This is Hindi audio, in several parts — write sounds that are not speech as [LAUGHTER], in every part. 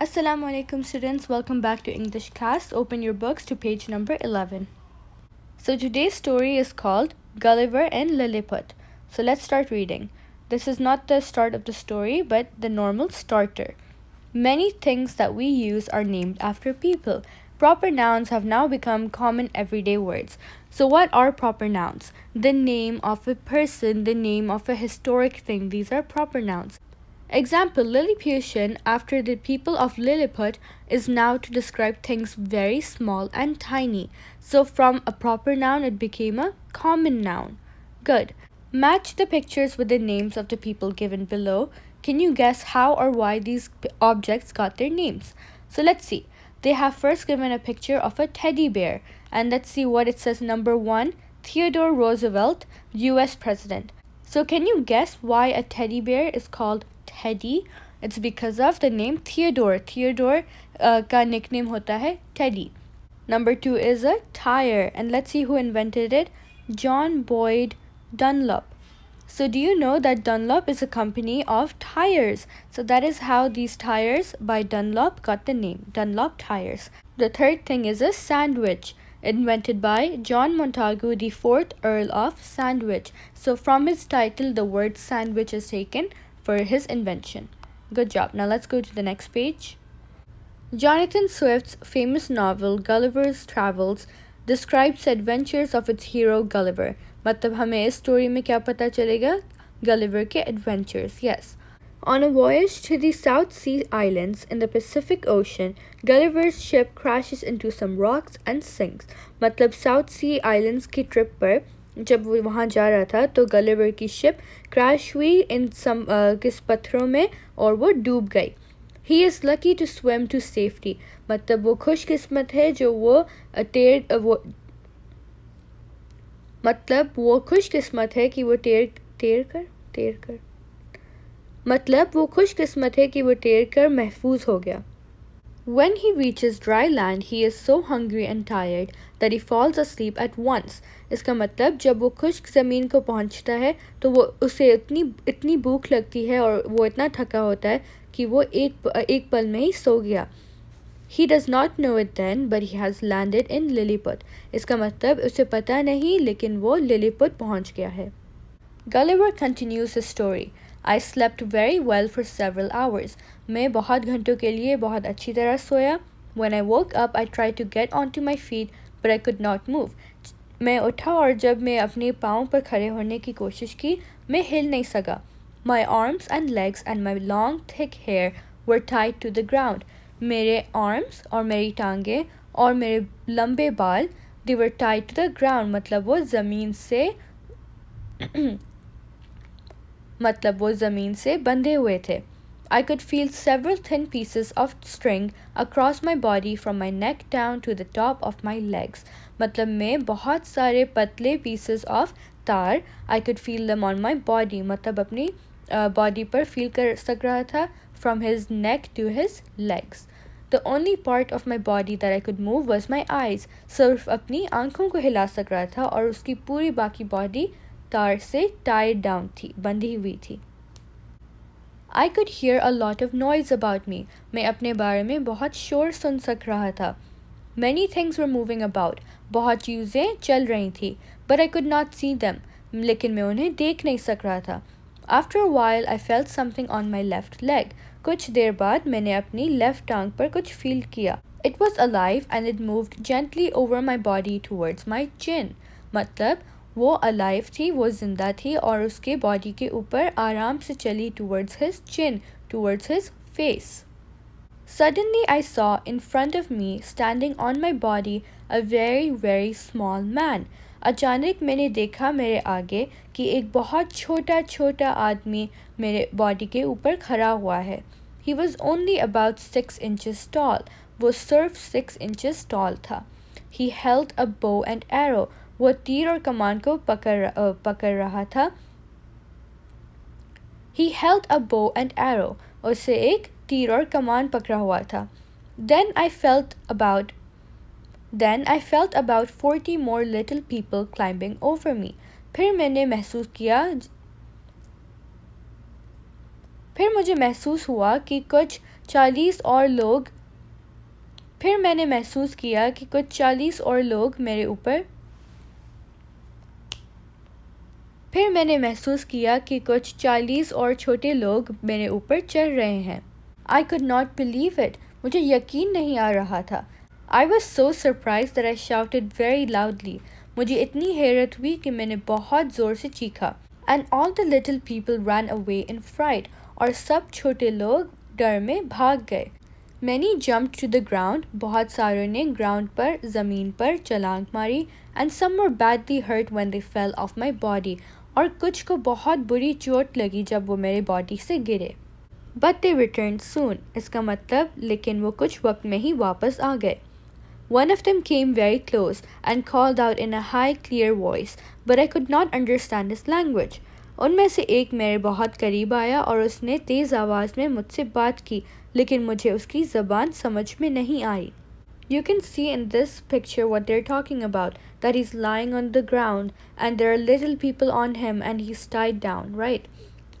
Assalamu alaikum students, welcome back to English class. Open your books to page number 11. So today's story is called Gulliver and Lilliput. So let's start reading. This is not the start of the story, but the normal starter. Many things that we use are named after people. Proper nouns have now become common everyday words. So what are proper nouns? The name of a person, the name of a historic thing. These are proper nouns. Example Lilliputian, after the people of Lilliput, is now to describe things very small and tiny. So from a proper noun, it became a common noun. Good. Match the pictures with the names of the people given below. Can you guess how or why these objects got their names? So let's see. They have first given a picture of a teddy bear. And let's see what it says. Number one, Theodore Roosevelt, US President. So can you guess why a teddy bear is called it's because of the name Theodore. Theodore, Theodore uh, का nickname नेम होता है Number two is a tire, and let's see who invented it. John Boyd Dunlop. So do you know that Dunlop is a company of tires? So that is how these tires by Dunlop got the name Dunlop tires. The third thing is a sandwich invented by John Montagu, the fourth Earl of Sandwich. So from his title, the word sandwich is taken for his invention. Good job. Now let's go to the next page. Jonathan Swift's famous novel Gulliver's Travels describes adventures of its hero Gulliver. मतलब हमें इस story में क्या पता चलेगा? Gulliver के adventures. Yes. On a voyage to the South Sea Islands in the Pacific Ocean, Gulliver's ship crashes into some rocks and sinks. मतलब South Sea Islands की trip पर जब वो वहाँ जा रहा था तो गलेवर की शिप क्रैश हुई इन सम किस पत्थरों में और वो डूब गई he is lucky to swim to safety मतलब वो खुशकिस्मत है जो वो टेर वो मतलब वो खुशकिस्मत है कि वो टेर टेर कर टेर कर मतलब वो खुशकिस्मत है कि वो टेर कर महफूज हो गया When he reaches dry land, he is so hungry and tired that he falls asleep at once. इसका मतलब जब वो खुश्क ज़मीन को पहुंचता है तो वो उसे इतनी इतनी भूख लगती है और वो इतना थका होता है कि वो एक एक पल में ही सो गया he does not know it then but he has landed in Lilliput इसका मतलब उसे पता नहीं लेकिन वो लिलीपुट पहुँच गया है Gulliver continues story I slept very well for several hours मैं बहुत घंटों के लिए बहुत अच्छी तरह सोया I woke up I try to get on to my feet but I could not move मैं उठा और जब मैं अपने पाँव पर खड़े होने की कोशिश की मैं हिल नहीं सका my arms and legs and my long thick hair were tight to the ground मेरे आर्म्स और मेरी टांगे और मेरे लंबे बाल they were tight to the ground मतलब वो ज़मीन से [CLEARS THROAT] मतलब वो ज़मीन से बंधे हुए थे I could feel several thin pieces of string across my body from my neck down to the top of my legs. मतलब मैं बहुत सारे पतले pieces of तार I could feel them on my body. मतलब अपनी body पर feel कर सक रहा था from his neck to his legs. The only part of my body that I could move was my eyes. सिर्फ अपनी आँखों को हिला सक रहा था और उसकी पूरी बाकी body तार से tied down थी बंधी हुई थी I could hear a lot of noise about me. मैं अपने बारे में बहुत शोर सुन सक रहा था. Many things were moving about. बहुत चीजें चल रही थी. But I could not see them. लेकिन मैं उन्हें देख नहीं सक रहा था. After a while, I felt something on my left leg. कुछ देर बाद मैंने अपनी left टांग पर कुछ feel किया. It was alive and it moved gently over my body towards my chin. मतलब वो अलाइव थी वो ज़िंदा थी और उसके बॉडी के ऊपर आराम से चली towards his chin towards his face suddenly I saw in front of me standing on my body a very very small man अचानक मैंने देखा मेरे आगे कि एक बहुत छोटा छोटा आदमी मेरे बॉडी के ऊपर खड़ा हुआ है he was only about six inches tall वो सिर्फ सिक्स इंचज टॉल था ही health a bow and arrow वह तीर और कमान को पकड़ पकड़ रहा था ही health a bow and arrow उसे एक तीर और कमान पकड़ा हुआ था then I felt about then I felt about forty more little people climbing over me फिर मैंने महसूस किया फिर मुझे महसूस हुआ कि कुछ चालीस और लोग फिर मैंने महसूस किया कि कुछ चालीस और लोग मेरे ऊपर फिर मैंने महसूस किया कि कुछ चालीस और छोटे लोग मेरे ऊपर चढ़ रहे हैं I could not believe it मुझे यकीन नहीं आ रहा था I was so surprise that I shouted very loudly मुझे इतनी हैरत हुई कि मैंने बहुत ज़ोर से चीखा and all the little people run away in fright और सब छोटे लोग डर में भाग गए many jump to the ground बहुत सारों ने ग्राउंड पर ज़मीन पर छलांग मारी and some were badly hurt when they fell off my body और कुछ को बहुत बुरी चोट लगी जब वो मेरे बॉडी से गिरे बट दे रिटर्न सून इसका मतलब लेकिन वो कुछ वक्त में ही वापस आ गए one of them came very close and called out in a high clear voice but I could not understand this language उनमें से एक मेरे बहुत करीब आया और उसने तेज़ आवाज़ में मुझसे बात की लेकिन मुझे उसकी ज़बान समझ में नहीं आई You can see in this picture what they're talking about, that he's lying on the ground and there are little people on him and he's tied down, right?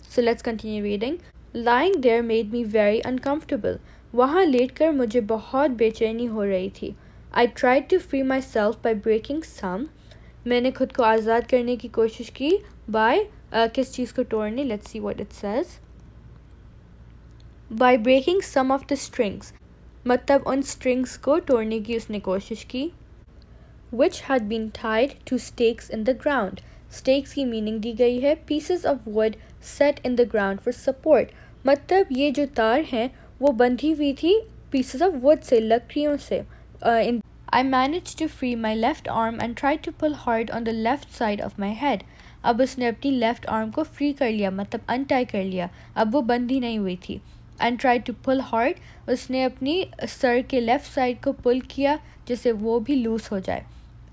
So let's continue reading. Lying there made me very uncomfortable. वहाँ लेटकर मुझे बहुत बेचैनी हो रही थी I tried to free myself by breaking some. सम मैंने खुद को आज़ाद करने की कोशिश की बाय uh, किस चीज़ को तोड़ने Let's see what it says. by breaking some of the strings मतलब उन स्ट्रिंग्स को तोड़ने की उसने कोशिश की which had been tied to stakes in the ground stakes की मीनिंग दी गई है pieces of wood set in the ground for support मतलब ये जो तार हैं वो बंधी हुई थी पीसेस ऑफ वुड से लकड़ियों से in I manage to free my left arm and try to pull hard on the left side of my head अब उसने अपनी लेफ़्ट आर्म को फ्री कर लिया मतलब अनटाई कर लिया अब वो बंधी नहीं हुई थी and try to pull hard उसने अपनी सर के लेफ़्ट साइड को पुल किया जिससे वो भी लूज़ हो जाए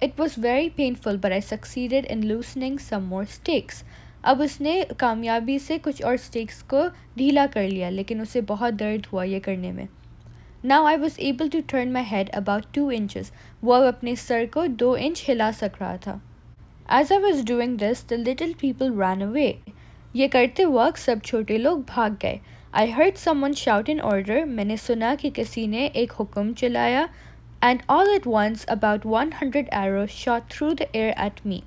it was very painful but I succeeded in loosening some more stakes अब उसने कामयाबी से कुछ और स्टेक्स को ढीला कर लिया लेकिन उसे बहुत दर्द हुआ ये करने में now I was able to turn my head about two inches वो अब अपने सर को दो इंच हिला सक रहा था as I was doing this the little people run away ये करते वक्त सब छोटे लोग भाग गए I heard someone shout in order मैंने सुना कि किसी ने एक हुक्म चलाया and all at once about one hundred arrow shot through the air at me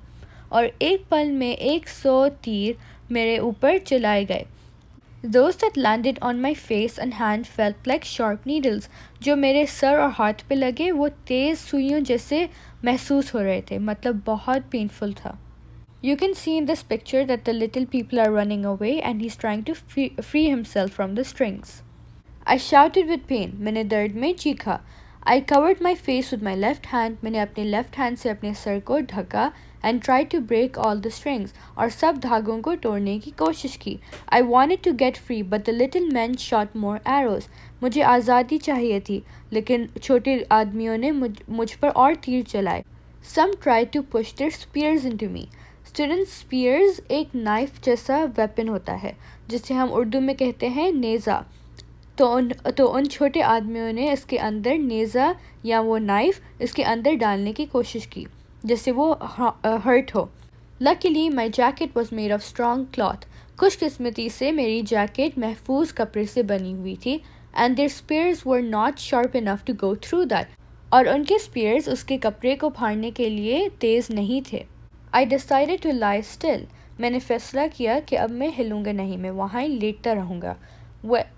और एक पल में एक सौ तीर मेरे ऊपर चलाए गए दोस्त that landed on my face and hand felt like sharp needles जो मेरे सर और हाथ पे लगे वो तेज़ सुइयों जैसे महसूस हो रहे थे मतलब बहुत पेनफुल था You can see in this picture that the little people are running away and he's trying to free, free himself from the strings. I shouted with pain, मैंने दर्द में चीखा. I covered my face with my left hand, मैंने अपने left hand से अपने सर को ढका and tried to break all the strings और सब धागों को तोड़ने की कोशिश की. I wanted to get free but the little men shot more arrows. मुझे आज़ादी चाहिए थी लेकिन छोटे आदमियों ने मुझ पर और तीर चलाए. Some tried to push their spears into me. Student spears एक नाइफ जैसा वेपन होता है जिसे हम उर्दू में कहते हैं नेज़ा तो उन तो उन छोटे आदमियों ने इसके अंदर नेज़ा या वो नाइफ़ इसके अंदर डालने की कोशिश की जैसे वो हर्ट हो luckily my jacket was made of strong cloth खुशकस्मती से मेरी जैकेट महफूज कपड़े से बनी हुई थी and their spears were not sharp enough to go through that और उनके स्पेयर्स उसके कपड़े को फाड़ने के लिए तेज़ नहीं थे I decided to lie still मैंने फैसला किया कि अब मैं हिलूँगा नहीं मैं वहाँ ही लेटता रहूँगा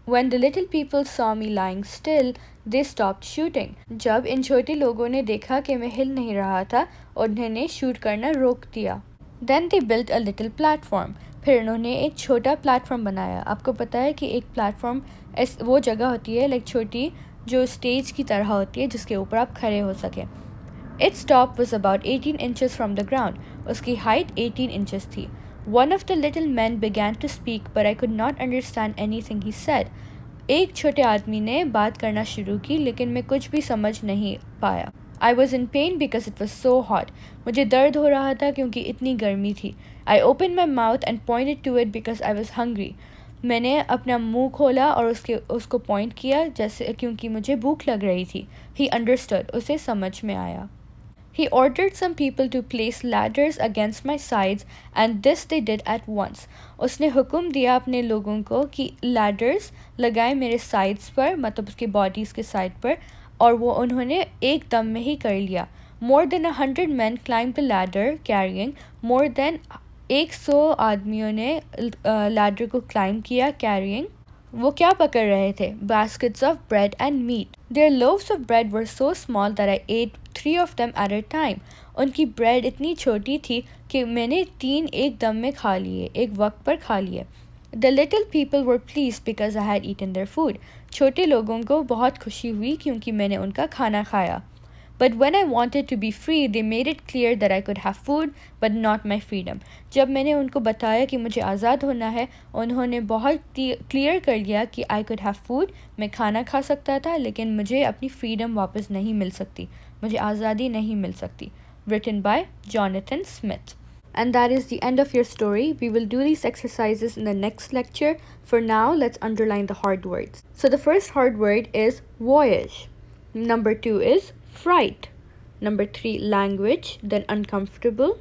when the little people saw me lying still they stop shooting जब इन छोटे लोगों ने देखा कि मैं हिल नहीं रहा था उन्होंने शूट करना रोक दिया then they built a little platform फिर उन्होंने एक छोटा प्लेटफॉर्म बनाया आपको पता है कि एक प्लेटफॉर्म वो जगह होती है लाइक छोटी जो स्टेज की तरह होती है जिसके ऊपर आप खड़े हो सकें Its top was about 18 inches from the ground. Uski height 18 inches thi. One of the little men began to speak, but I could not understand anything he said. Ek chote aadmi ne baat karna shuru ki, lekin main kuch bhi samajh nahi paya. I was in pain because it was so hot. Mujhe dard ho raha tha kyunki itni garmi thi. I opened my mouth and pointed to it because I was hungry. मैंने अपना मुंह खोला और उसके उसको पॉइंट किया जैसे क्योंकि मुझे भूख लग रही थी ही अंडरस्टूड उसे समझ में आया He ordered some people to place ladders against my sides and this they did at once. उसने हुक्म दिया अपने लोगों को कि ladders लगाए मेरे sides पर मतलब उसके bodies के side पर और वो उन्होंने एक दम में ही कर लिया more than a hundred man climb the ladder carrying more than एक सौ आदमियों ने लैडर को क्लाइंब किया कैरियंग वो क्या पकड़ रहे थे baskets of bread and meat their loaves of bread were so small that I ate three of them at a time उनकी ब्रेड इतनी छोटी थी कि मैंने तीन एक दम में खा लिए एक वक्त पर खा लिए the little people were please because I had eaten their food छोटे लोगों को बहुत खुशी हुई क्योंकि मैंने उनका खाना खाया But when I wanted to be free, they made it clear that I could have food but not my freedom. जब मैंने उनको बताया कि मुझे आज़ाद होना है उन्होंने बहुत clear कर दिया कि I could have food. मैं खाना खा सकता था लेकिन मुझे अपनी freedom वापस नहीं मिल सकती मुझे आज़ादी नहीं मिल सकती written by Jonathan Smith. And that is the end of your story. We will do these exercises in the next lecture. For now, let's underline the hard words. So the first hard word is voyage. Number two is fright number three language then uncomfortable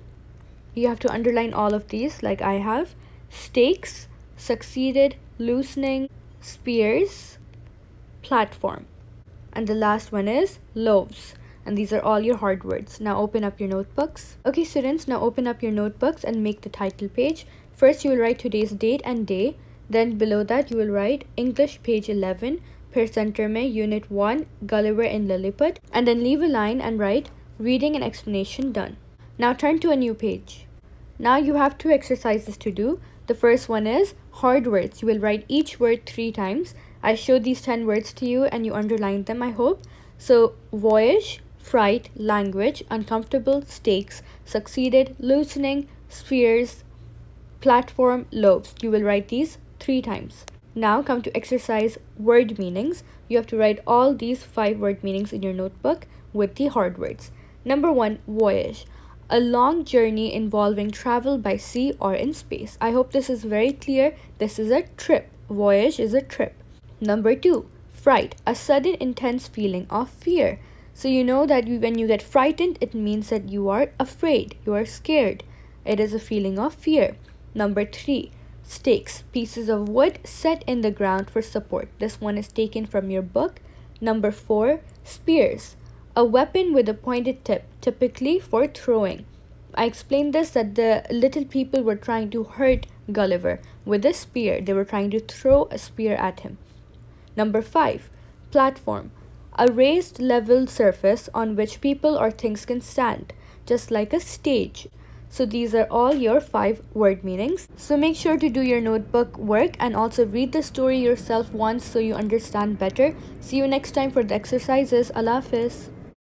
you have to underline all of these like i have stakes succeeded loosening spears platform and the last one is loaves and these are all your hard words now open up your notebooks okay students now open up your notebooks and make the title page first you will write today's date and day then below that you will write english page 11 फिर centre Unit 1, Gulliver in Lilliput, and then leave a line and write, reading and explanation done. Now turn to a new page. Now you have two exercises to do. The first one is hard words. You will write each word three times. I showed these 10 words to you and you underlined them, I hope. So, voyage, fright, language, uncomfortable, stakes, succeeded, loosening, spheres, platform, loaves. You will write these three times. Now come to exercise word meanings. You have to write all these five word meanings in your notebook with the hard words. Number one, voyage. A long journey involving travel by sea or in space. I hope this is very clear. This is a trip. Voyage is a trip. Number two, fright. A sudden intense feeling of fear. So you know that when you get frightened, it means that you are afraid. You are scared. It is a feeling of fear. Number three, Stakes, pieces of wood set in the ground for support. This one is taken from your book. Number four, spears, a weapon with a pointed tip, typically for throwing. I explained this that the little people were trying to hurt Gulliver with a spear. They were trying to throw a spear at him. Number five, platform, a raised level surface on which people or things can stand, just like a stage. So these are all your five word meanings. So make sure to do your notebook work and also read the story yourself once so you understand better. See you next time for the exercises. Allah Hafiz.